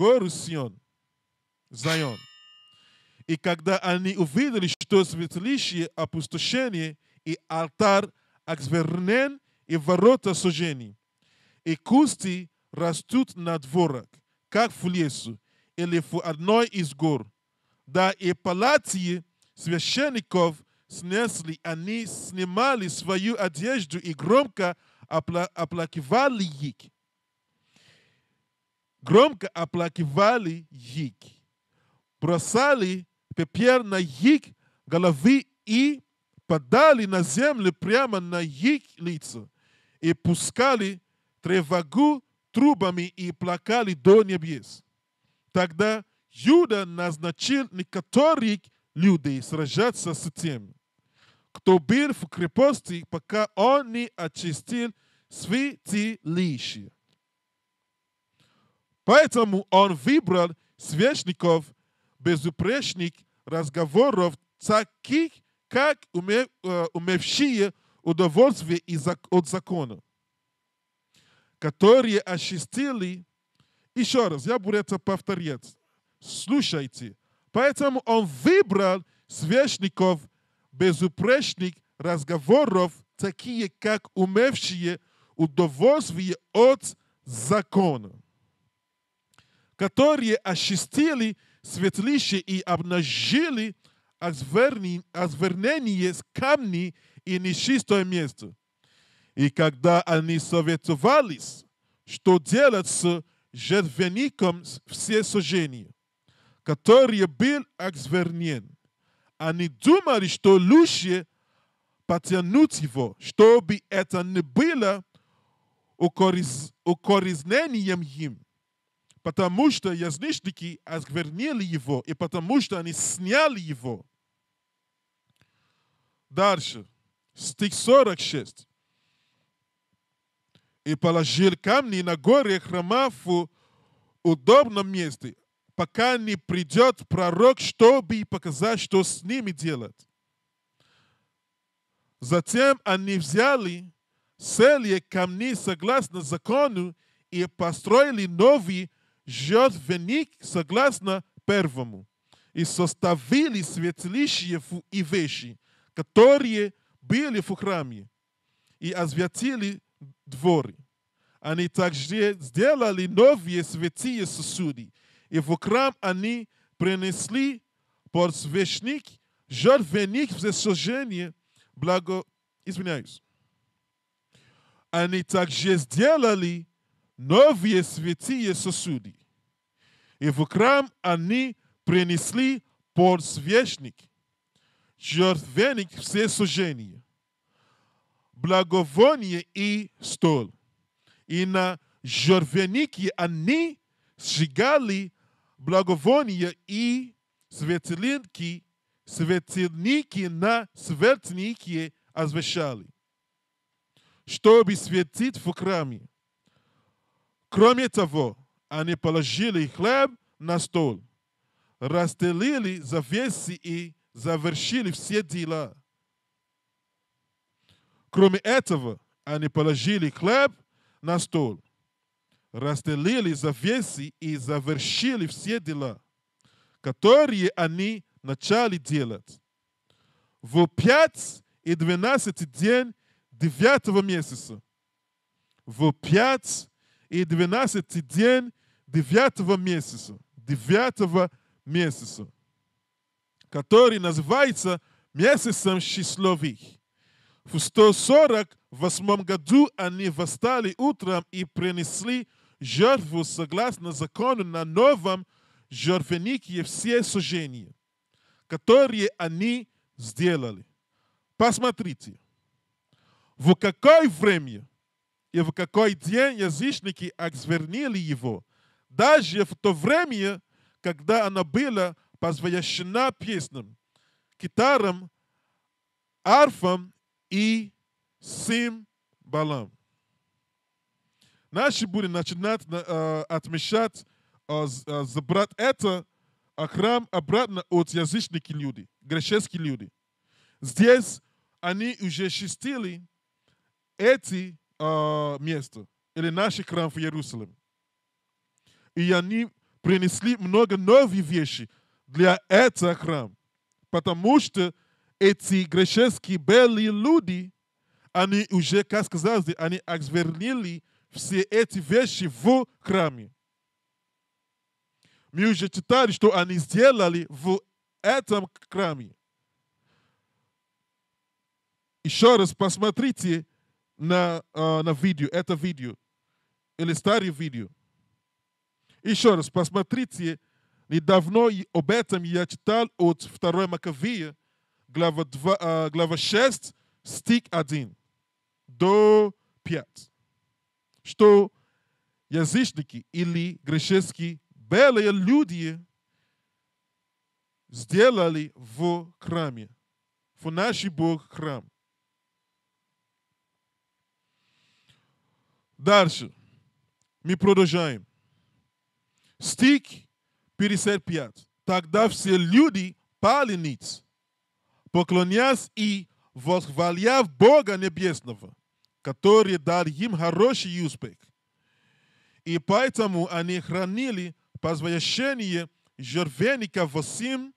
гору Сион, Зайон. И когда они увидели, что святилище опустошение и алтарь отвернен и ворота сожжений, и кусты растут на дворах, как в лесу или в одной из гор. Да и палати священников снесли, они снимали свою одежду и громко опла оплакивали их громко оплакивали их, бросали пепер на их головы и падали на землю прямо на их лицо и пускали тревогу трубами и плакали до небес. Тогда Юда назначил некоторых людей сражаться с тем, кто был в крепости, пока он не очистил святилище. Поэтому он выбрал священников, безупречных разговоров, таких, как уме, э, умевшие удовольствие от закона, которые осчастили, еще раз, я буду это повторять, слушайте, поэтому он выбрал священников безупречных разговоров, такие как умевшие удовольствие от закона которые очистили светлище и обнажили осквернение с камней и нечистое место. И когда они советовались, что делать с жертвенником все сожжения, который был осквернен, они думали, что лучше потянуть его, чтобы это не было укоризнением им потому что язычники осквернили его, и потому что они сняли его. Дальше, стих 46. «И положил камни на горе храма в удобном месте, пока не придет пророк, чтобы показать, что с ними делать. Затем они взяли целые камни согласно закону и построили новый жертвенник согласно первому, и составили святилище и вещи, которые были в храме, и освятили дворы. Они также сделали новые святые сосуды, и в храм они принесли подсвечник, жертвенник за сожжение, благо... Извиняюсь. Они также сделали новые святые сосуды, и в храм они принесли подсвечник, жертвенник все сожжения, благовоние и стол. И на жертвеннике они сжигали благовоние и светильники, светильники на светильнике освещали, чтобы светить в храме. Кроме того, они положили хлеб на стол, расстелили завеси и завершили все дела. Кроме этого, они положили хлеб на стол, расстелили завеси и завершили все дела, которые они начали делать. В пять и двенадцатый день девятого месяца, в пять и двенадцатый день девятого месяца, девятого месяца, который называется месяцем счастливых. В 148 году они восстали утром и принесли жертву согласно закону на новом жертвеннике все сожжения, которые они сделали. Посмотрите, в какое время и в какой день язычники осквернили его – даже в то время, когда она была посвящена песням, китарам, арфам и симбалам, Наши будем начинать э, отмечать, э, э забрать это а храм обратно от язычных людей, греческих людей. Здесь они уже чистили эти э, места, или наши храм в Иерусалиме и они принесли много новых вещей для этого храма, потому что эти греческие белые люди, они уже, как сказали, они развернули все эти вещи в храме. Мы уже читали, что они сделали в этом храме. Еще раз посмотрите на, э, на видео, это видео, или старое видео. Еще раз посмотрите, недавно об этом я читал от 2 Маковея, глава, 2, а, глава 6, стих 1 до 5, что язычники или греческие белые люди сделали в храме, в наш Бог храм. Дальше. Мы продолжаем. Стик Стих 55. Тогда все люди пали ниц, поклонясь и восхваляв Бога Небесного, который дал им хороший успех. И поэтому они хранили позволящение жертвенника 8,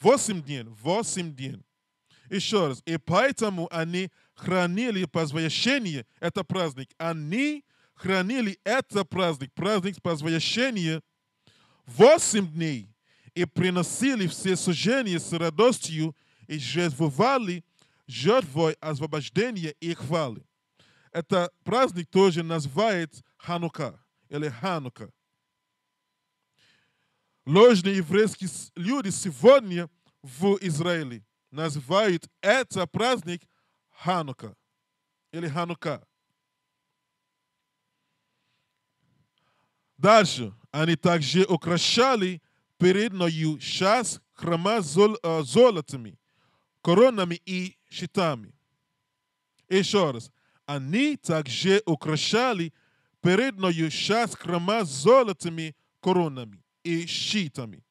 8 дней. 8 дней. Еще раз. И поэтому они хранили позволящение, это праздник. Они хранили это праздник, праздник позволящения – Восемь дней и приносили все сожжения с радостью и жертвовали жертвой освобождения и хвалы. Это праздник тоже называет Ханука или Ханука. Ложные еврейские люди сегодня в Израиле называют это праздник Ханука или Ханука. Дальше. Они также украшали переднюю часть храма зол, э, золотами, коронами и щитами. Еще раз. Они также украшали переднюю часть храма золотыми коронами и щитами.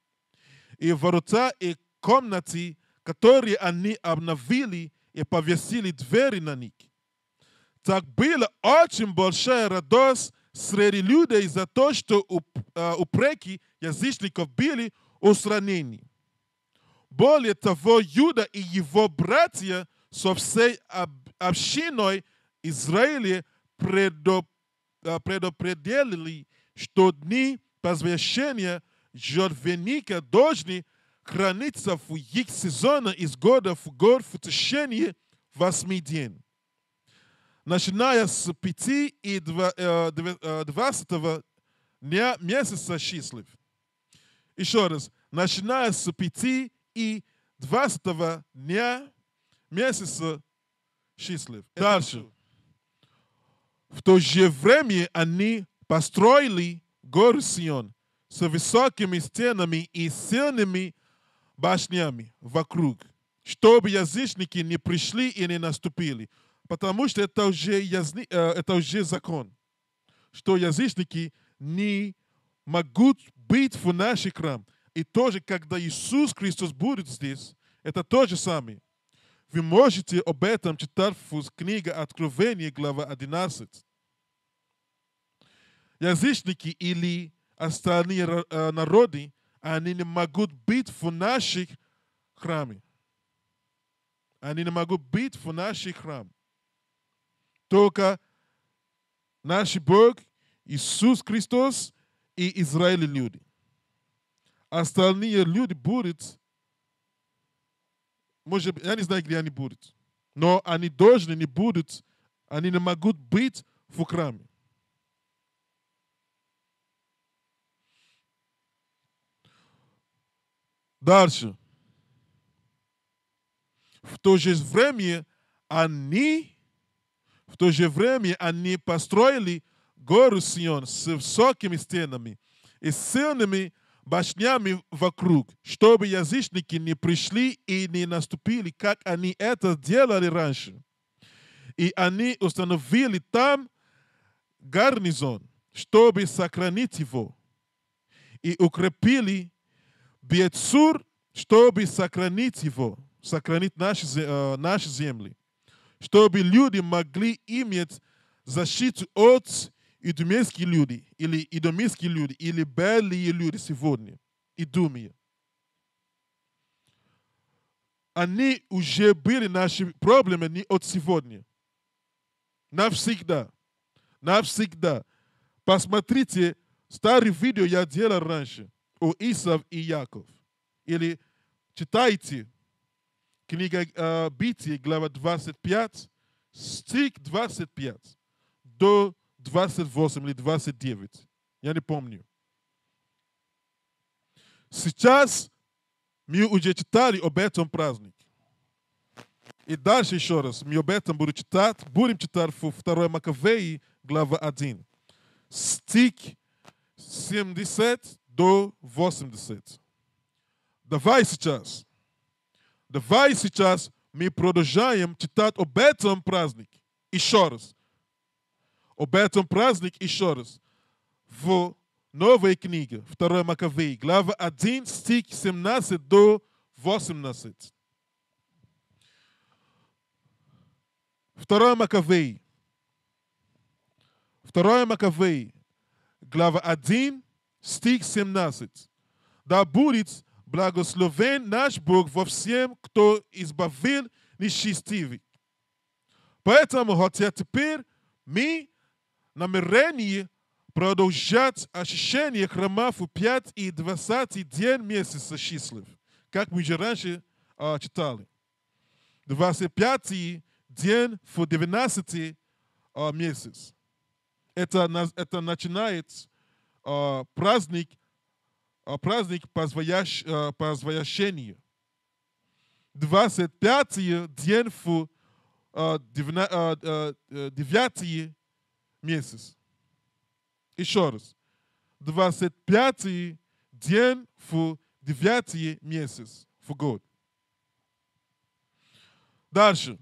И ворота и комнаты, которые они обновили и повесили двери на них. Так была очень большая радость среди людей за то, что э, упреки язычников были устранены. Более того, Юда и его братья со всей общиной Израиля э, предопределили, что дни посвящения жертвенника должны храниться в их сезона из года в год в течение восьми дней начиная с 5 и 20 э, э, дня месяца счастлив. Еще раз, начиная с 5 и 20 дня месяца счастлив. Дальше. В то же время они построили горы Сион с высокими стенами и сильными башнями вокруг, чтобы язычники не пришли и не наступили – потому что это уже, язни, э, это уже закон, что язычники не могут быть в наш храм. И тоже, когда Иисус Христос будет здесь, это то же самое. Вы можете об этом читать в книге Откровения, глава 11. Язычники или остальные э, народы, они не могут быть в наших храме. Они не могут быть в наших храме только наш Бог, Иисус Христос и Израиль люди. Остальные люди будут, может, я не знаю, где они будут, но они должны не будут, они не могут быть в храме. Дальше. В то же время они в то же время они построили гору Сион с высокими стенами и сильными башнями вокруг, чтобы язычники не пришли и не наступили, как они это делали раньше. И они установили там гарнизон, чтобы сохранить его, и укрепили Бетсур, чтобы сохранить его, сохранить наши, э, наши земли чтобы люди могли иметь защиту от идумейских людей или идомейских людей или белые люди сегодня, идумия. Они уже были наши проблемы не от сегодня. Навсегда. Навсегда. Посмотрите, старый видео я делал раньше о Исав и Яков. Или читайте Книга э, Битий, глава 25, стих 25 до 28 или 29. Я не помню. Сейчас мы уже читали об этом праздник. И дальше еще раз, мы об этом будем читать, будем читать в 2 Маковеи, глава 1. Стих 70 до 80. Давай сейчас. Давай сейчас мы продолжаем читать об этом праздник Еще раз. Об этом праздник еще раз. В новой книге, 2 Маковей, глава 1, стих 17 до 18. 2 Маковей. 2 Маковей, глава 1, стих 17. Да будет Благословен наш Бог во всем, кто избавил нечестивый. Поэтому, хотя теперь мы намерены продолжать очищение храмов в 5 и 20 день месяца счастлив, как мы же раньше а, читали. 25 день в 12 а, месяц. Это, это начинает а, праздник а, праздник позвоящ, а, позвоящения. 25-й день в 9 а, месяц. Еще раз. 25 день в 9 месяц в год. Дальше.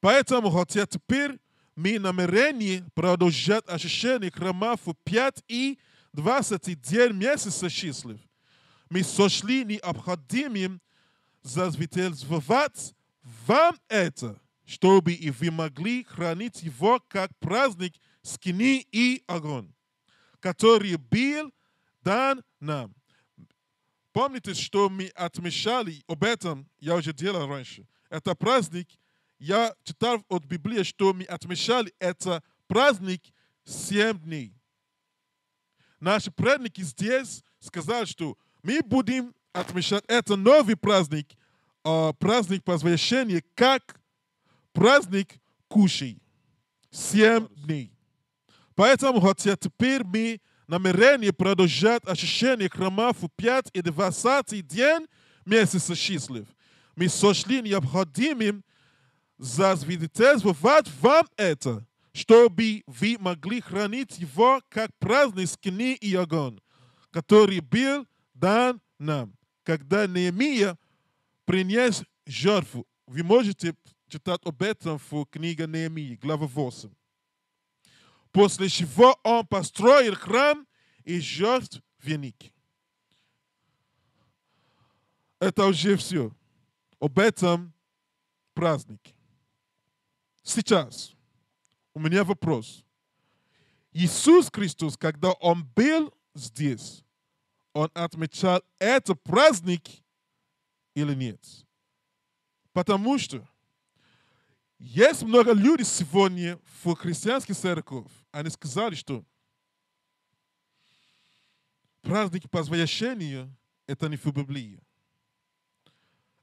Поэтому хотя теперь мы намерены продолжать ощущение храма в 5 и 29 месяцев счастлив. Мы сошли необходимым засвидетельствовать вам это, чтобы и вы могли хранить его как праздник скини и огонь, который был дан нам. Помните, что мы отмечали об этом, я уже делал раньше. Это праздник, я читал от Библии, что мы отмечали это праздник семь дней наши предники здесь сказали, что мы будем отмечать это новый праздник, а, праздник посвящения, как праздник кушей. Семь дней. Поэтому, хотя теперь мы намерены продолжать ощущение храма в 5 и двадцатый день месяца счастлив, мы сочли необходимым засвидетельствовать вам это – чтобы вы могли хранить его, как праздник скини и огонь, который был дан нам. Когда Неемия принес жертву, вы можете читать об этом в книге Неемии, глава 8. После чего он построил храм и жертв жертвенник. Это уже все. Об этом празднике. Сейчас у меня вопрос. Иисус Христос, когда Он был здесь, Он отмечал это праздник или нет? Потому что есть много людей сегодня в христианских церковь. Они сказали, что праздник возвращения – это не в Библии.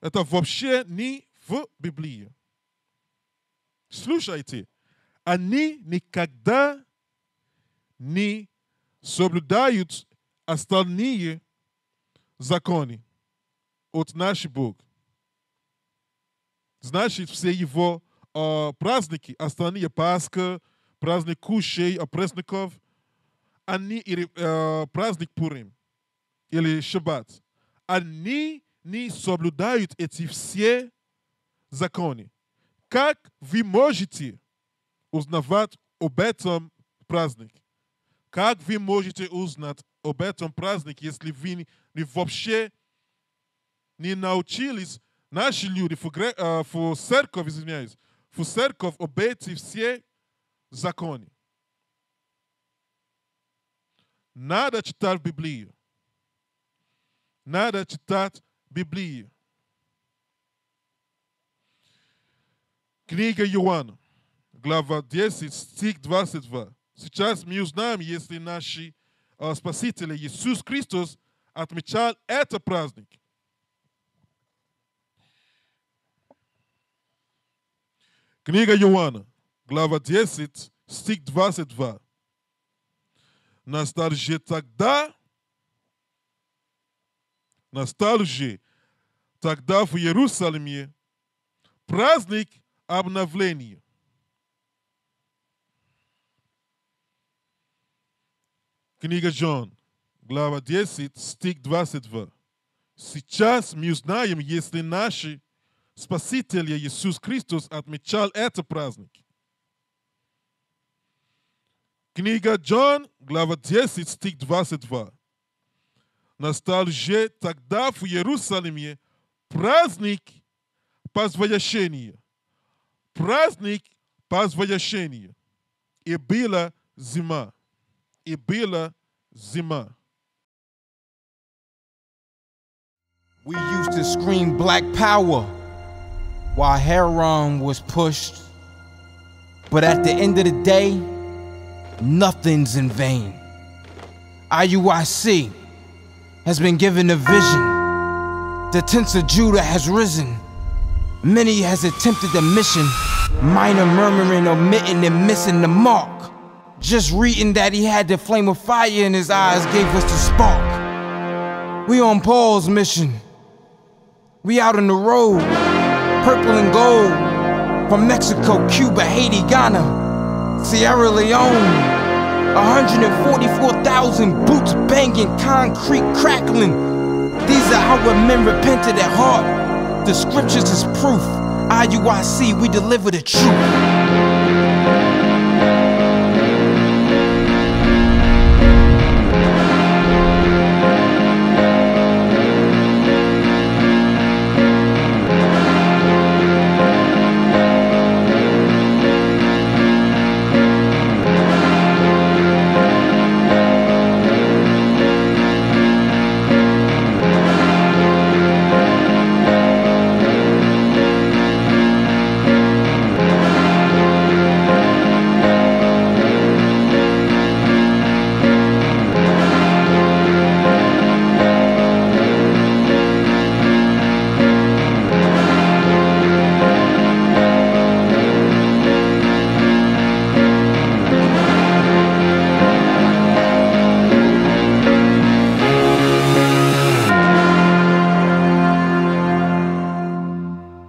Это вообще не в Библии. Слушайте, они никогда не соблюдают остальные законы от нашего Бога. Значит, все его э, праздники, остальные Пасха, праздник кушей, опресноков, они, или э, праздник Пурим, или Шаббат, они не соблюдают эти все законы. Как вы можете узнавать об этом праздник? Как вы можете узнать об этом праздник, если вы не вообще не научились наши люди, а, в церковь, извиняюсь, в церковь обойти все законы? Надо читать Библию. Надо читать Библию. Книга Иоанна глава 10, стих 22. Сейчас мы узнаем, если наш а, Спаситель Иисус Христос отмечал этот праздник. Книга Иоанна, глава 10, стих 22. Настал же тогда, настал же тогда в Иерусалиме праздник обновления. Книга Джон, глава 10, стих 22. Сейчас мы узнаем, если наши Спасителя Иисус Христос отмечал этот праздник. Книга Джон, глава 10, стих 22. Настал же тогда в Иерусалиме праздник позвоящения. Праздник позвоящения. И была зима. Ibila zima. We used to scream black power while Heron was pushed. But at the end of the day, nothing's in vain. IUIC has been given a vision. The tents of Judah has risen. Many has attempted the mission, minor murmuring, omitting, and missing the mark. Just reading that he had the flame of fire in his eyes gave us the spark. We on Paul's mission. We out on the road, purple and gold. From Mexico, Cuba, Haiti, Ghana, Sierra Leone. 144,000 boots banging, concrete crackling. These are how our men repented at heart. The scriptures is proof. IUIC, we deliver the truth.